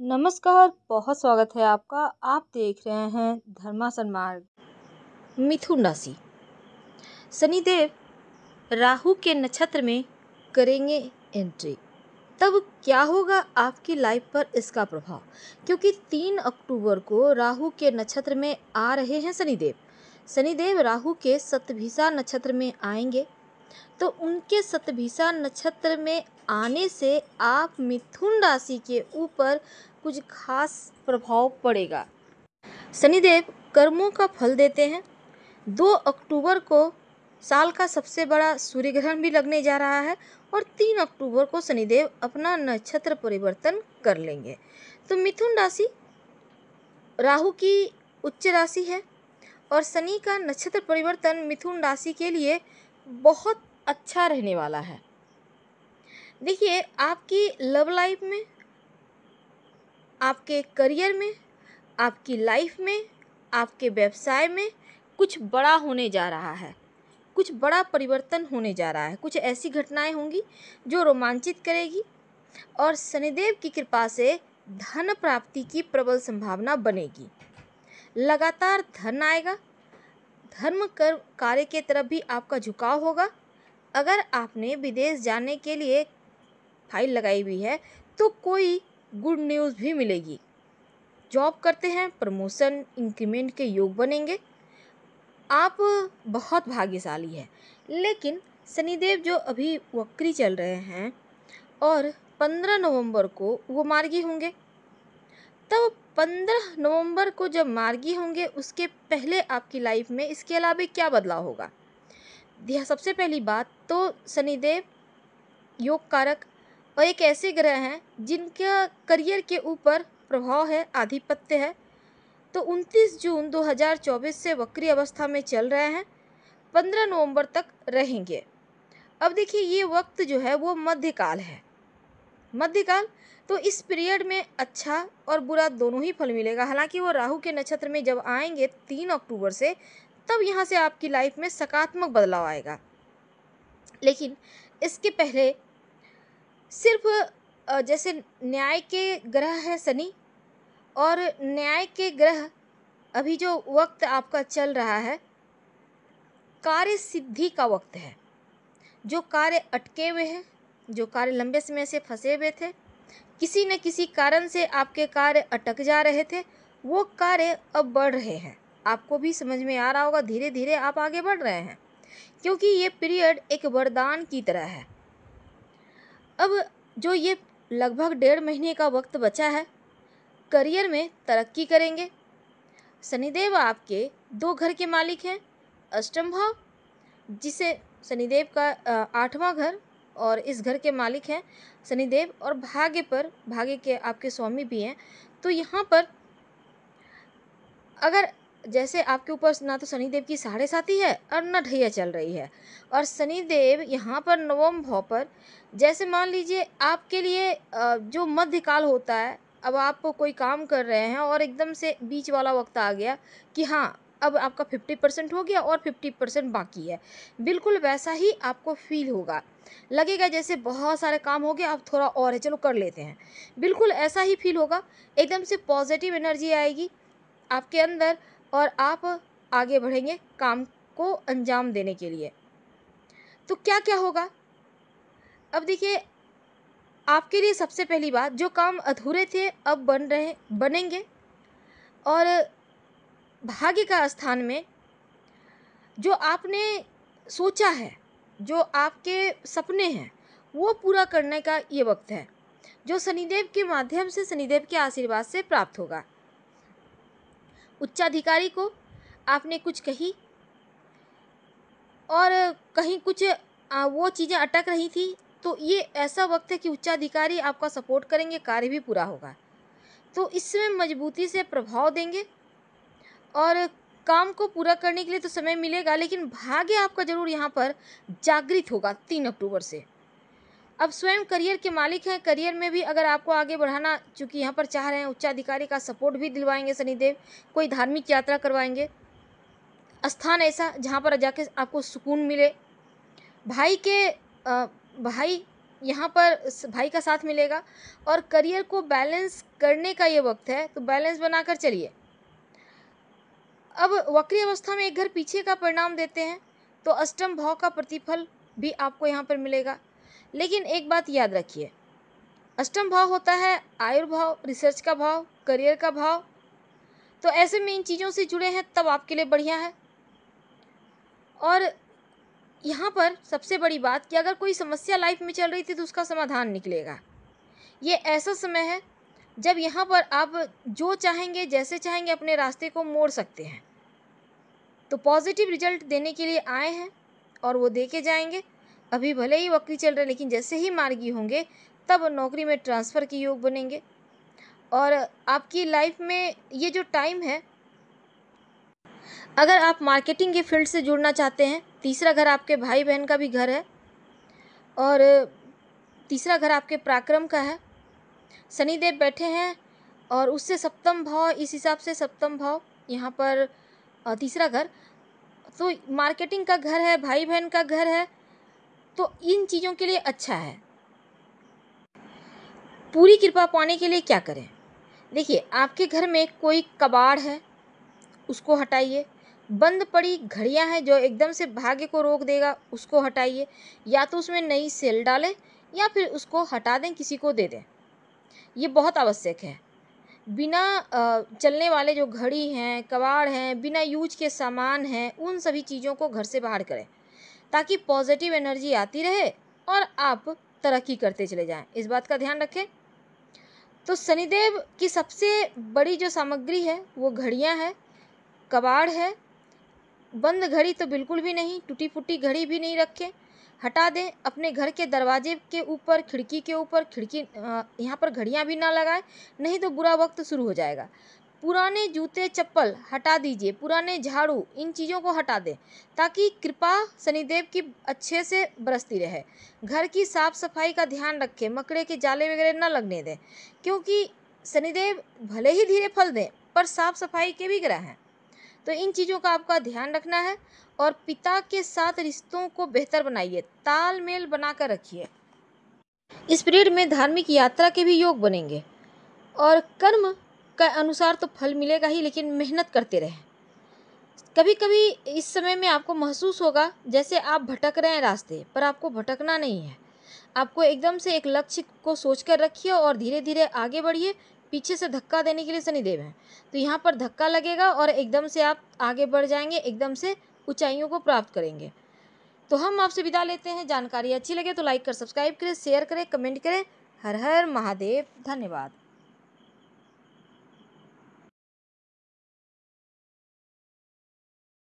नमस्कार बहुत स्वागत है आपका आप देख रहे हैं धर्मासन मार्ग मिथुन राशि शनिदेव राहु के नक्षत्र में करेंगे एंट्री तब क्या होगा आपकी लाइफ पर इसका प्रभाव क्योंकि तीन अक्टूबर को राहु के नक्षत्र में आ रहे हैं शनिदेव शनिदेव राहु के सतभिसा नक्षत्र में आएंगे तो उनके सतभिसा नक्षत्र में आने से आप मिथुन राशि के ऊपर कुछ खास प्रभाव पड़ेगा शनिदेव कर्मों का फल देते हैं दो अक्टूबर को साल का सबसे बड़ा सूर्य ग्रहण भी लगने जा रहा है और तीन अक्टूबर को शनिदेव अपना नक्षत्र परिवर्तन कर लेंगे तो मिथुन राशि राहु की उच्च राशि है और शनि का नक्षत्र परिवर्तन मिथुन राशि के लिए बहुत अच्छा रहने वाला है देखिए आपकी लव लाइफ में आपके करियर में आपकी लाइफ में आपके व्यवसाय में कुछ बड़ा होने जा रहा है कुछ बड़ा परिवर्तन होने जा रहा है कुछ ऐसी घटनाएं होंगी जो रोमांचित करेगी और शनिदेव की कृपा से धन प्राप्ति की प्रबल संभावना बनेगी लगातार धन आएगा धर्म कर्म कार्य के तरफ भी आपका झुकाव होगा अगर आपने विदेश जाने के लिए फाइल लगाई हुई है तो कोई गुड न्यूज़ भी मिलेगी जॉब करते हैं प्रमोशन इंक्रीमेंट के योग बनेंगे आप बहुत भाग्यशाली हैं लेकिन शनिदेव जो अभी वक्री चल रहे हैं और पंद्रह नवंबर को वो मार्गी होंगे तब पंद्रह नवंबर को जब मार्गी होंगे उसके पहले आपकी लाइफ में इसके अलावा क्या बदलाव होगा सबसे पहली बात तो शनिदेव योग कारक और एक ऐसे ग्रह हैं जिनका करियर के ऊपर प्रभाव है आधिपत्य है तो 29 जून 2024 से वक्री अवस्था में चल रहे हैं 15 नवंबर तक रहेंगे अब देखिए ये वक्त जो है वो मध्यकाल है मध्यकाल तो इस पीरियड में अच्छा और बुरा दोनों ही फल मिलेगा हालांकि वो राहु के नक्षत्र में जब आएंगे तीन अक्टूबर से तब यहाँ से आपकी लाइफ में सकारात्मक बदलाव आएगा लेकिन इसके पहले सिर्फ जैसे न्याय के ग्रह है शनि और न्याय के ग्रह अभी जो वक्त आपका चल रहा है कार्य सिद्धि का वक्त है जो कार्य अटके हुए हैं जो कार्य लंबे समय से फंसे हुए थे किसी न किसी कारण से आपके कार्य अटक जा रहे थे वो कार्य अब बढ़ रहे हैं आपको भी समझ में आ रहा होगा धीरे धीरे आप आगे बढ़ रहे हैं क्योंकि ये पीरियड एक वरदान की तरह है अब जो ये लगभग डेढ़ महीने का वक्त बचा है करियर में तरक्की करेंगे शनिदेव आपके दो घर के मालिक हैं अष्टम भाव जिसे शनिदेव का आठवां घर और इस घर के मालिक हैं शनिदेव और भाग्य पर भाग्य के आपके स्वामी भी हैं तो यहाँ पर अगर जैसे आपके ऊपर ना तो शनिदेव की साढ़े साथी है और न ढैया चल रही है और शनिदेव यहाँ पर नवम भाव पर जैसे मान लीजिए आपके लिए जो मध्यकाल होता है अब आप कोई काम कर रहे हैं और एकदम से बीच वाला वक्त आ गया कि हाँ अब आपका फिफ्टी परसेंट हो गया और फिफ्टी परसेंट बाकी है बिल्कुल वैसा ही आपको फील होगा लगेगा जैसे बहुत सारे काम हो गए अब थोड़ा और है चलो कर लेते हैं बिल्कुल ऐसा ही फील होगा एकदम से पॉजिटिव एनर्जी आएगी आपके अंदर और आप आगे बढ़ेंगे काम को अंजाम देने के लिए तो क्या क्या होगा अब देखिए आपके लिए सबसे पहली बात जो काम अधूरे थे अब बन रहे बनेंगे और भाग्य का स्थान में जो आपने सोचा है जो आपके सपने हैं वो पूरा करने का ये वक्त है जो शनिदेव के माध्यम से शनिदेव के आशीर्वाद से प्राप्त होगा उच्चाधिकारी को आपने कुछ कही और कहीं कुछ वो चीज़ें अटक रही थी तो ये ऐसा वक्त है कि उच्चाधिकारी आपका सपोर्ट करेंगे कार्य भी पूरा होगा तो इसमें मजबूती से प्रभाव देंगे और काम को पूरा करने के लिए तो समय मिलेगा लेकिन भाग्य आपका जरूर यहाँ पर जागृत होगा तीन अक्टूबर से अब स्वयं करियर के मालिक हैं करियर में भी अगर आपको आगे बढ़ाना चूँकि यहाँ पर चाह रहे हैं उच्चाधिकारी का सपोर्ट भी दिलवाएंगे शनिदेव कोई धार्मिक यात्रा करवाएंगे स्थान ऐसा जहाँ पर जाके आपको सुकून मिले भाई के भाई यहाँ पर भाई का साथ मिलेगा और करियर को बैलेंस करने का ये वक्त है तो बैलेंस बनाकर चलिए अब वक्री अवस्था में एक घर पीछे का परिणाम देते हैं तो अष्टम भाव का प्रतिफल भी आपको यहाँ पर मिलेगा लेकिन एक बात याद रखिए अष्टम भाव होता है आयुर्भाव रिसर्च का भाव करियर का भाव तो ऐसे में इन चीज़ों से जुड़े हैं तब आपके लिए बढ़िया है और यहाँ पर सबसे बड़ी बात कि अगर कोई समस्या लाइफ में चल रही थी तो उसका समाधान निकलेगा ये ऐसा समय है जब यहाँ पर आप जो चाहेंगे जैसे चाहेंगे अपने रास्ते को मोड़ सकते हैं तो पॉजिटिव रिजल्ट देने के लिए आए हैं और वो दे के जाएंगे अभी भले ही वक्री चल रहे लेकिन जैसे ही मार्गी होंगे तब नौकरी में ट्रांसफ़र के योग बनेंगे और आपकी लाइफ में ये जो टाइम है अगर आप मार्केटिंग के फील्ड से जुड़ना चाहते हैं तीसरा घर आपके भाई बहन का भी घर है और तीसरा घर आपके पराक्रम का है शनिदेव बैठे हैं और उससे सप्तम भाव इस हिसाब से सप्तम भाव यहाँ पर तीसरा घर तो मार्केटिंग का घर है भाई बहन का घर है तो इन चीज़ों के लिए अच्छा है पूरी कृपा पाने के लिए क्या करें देखिए आपके घर में कोई कबाड़ है उसको हटाइए बंद पड़ी घड़ियां हैं जो एकदम से भाग्य को रोक देगा उसको हटाइए या तो उसमें नई सेल डालें या फिर उसको हटा दें किसी को दे दें ये बहुत आवश्यक है बिना चलने वाले जो घड़ी हैं कबाड़ हैं बिना यूज के सामान हैं उन सभी चीज़ों को घर से बाहर करें ताकि पॉजिटिव एनर्जी आती रहे और आप तरक्की करते चले जाएं इस बात का ध्यान रखें तो शनिदेव की सबसे बड़ी जो सामग्री है वो घड़ियाँ हैं कबाड़ है बंद घड़ी तो बिल्कुल भी नहीं टूटी फूटी घड़ी भी नहीं रखें हटा दें अपने घर के दरवाजे के ऊपर खिड़की के ऊपर खिड़की यहाँ पर घड़ियाँ भी ना लगाएं नहीं तो बुरा वक्त शुरू हो जाएगा पुराने जूते चप्पल हटा दीजिए पुराने झाड़ू इन चीज़ों को हटा दें ताकि कृपा शनिदेव की अच्छे से बरसती रहे घर की साफ सफाई का ध्यान रखें मकड़े के जाले वगैरह न लगने दें क्योंकि शनिदेव भले ही धीरे फल दें पर साफ सफाई के भी ग्रह हैं तो इन चीज़ों का आपका ध्यान रखना है और पिता के साथ रिश्तों को बेहतर बनाइए तालमेल बनाकर रखिए इस पीरियड में धार्मिक यात्रा के भी योग बनेंगे और कर्म का अनुसार तो फल मिलेगा ही लेकिन मेहनत करते रहें कभी कभी इस समय में आपको महसूस होगा जैसे आप भटक रहे हैं रास्ते पर आपको भटकना नहीं है आपको एकदम से एक लक्ष्य को सोच कर रखिए और धीरे धीरे आगे बढ़िए पीछे से धक्का देने के लिए शनिदेव हैं तो यहाँ पर धक्का लगेगा और एकदम से आप आगे बढ़ जाएंगे एकदम से ऊंचाइयों को प्राप्त करेंगे तो हम आपसे विदा लेते हैं जानकारी अच्छी लगे तो लाइक कर सब्सक्राइब करें शेयर करें कमेंट करें हर हर महादेव धन्यवाद